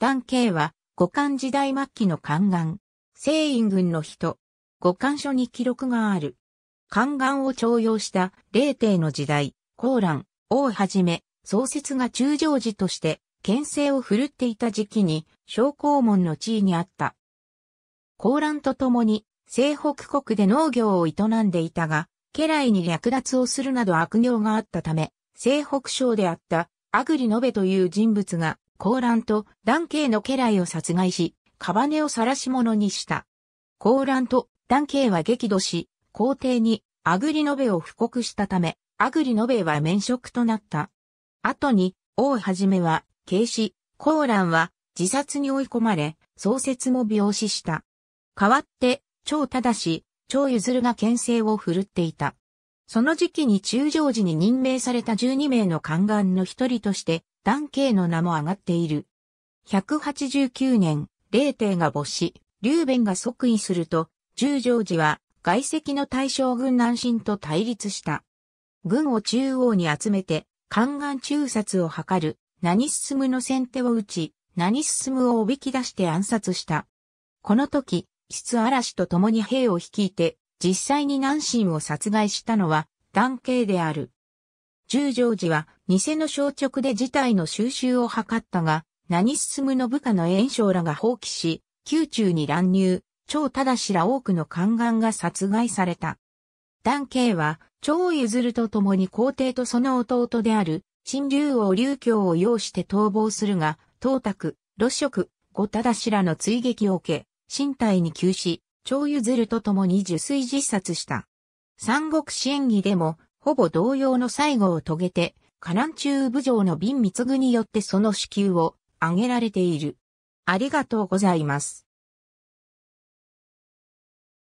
段慶は、五漢時代末期の宦官、聖院軍の人、五漢書に記録がある。宦官を徴用した霊帝の時代、高蘭、王はじめ、創設が中常時として、牽制を振るっていた時期に、商工門の地位にあった。高蘭と共に、西北国で農業を営んでいたが、家来に略奪をするなど悪行があったため、西北省であった、アグリノベという人物が高乱とダンケイの家来を殺害し、カバネを晒し者にした。高乱とダンケイは激怒し、皇帝にアグリノベを布告したため、アグリノベは免職となった。後に、王はじめは、軽視、高乱は自殺に追い込まれ、創設も病死した。代わって、長忠氏、長譲が牽制を振るっていた。その時期に中将時に任命された12名の宦官の一人として、段慶の名も上がっている。189年、霊帝が没し、劉弁が即位すると、中条寺は外籍の大将軍南進と対立した。軍を中央に集めて、宦官中殺を図る、何進むの先手を打ち、何進むをおびき出して暗殺した。この時、室嵐と共に兵を率いて、実際に南進を殺害したのは、男系である。十条寺は、偽の消直で事態の収拾を図ったが、何進むの部下の炎章らが放棄し、宮中に乱入、だ忠ら多くの宦官が殺害された。男系は、張譲ると共に皇帝とその弟である、新竜王竜教を擁して逃亡するが、東卓、露職、後忠らの追撃を受け、身体に急死、張譲るとともに受水実殺した。三国志演義でも、ほぼ同様の最後を遂げて、河南中部城の瓶具によってその支給を挙げられている。ありがとうございます。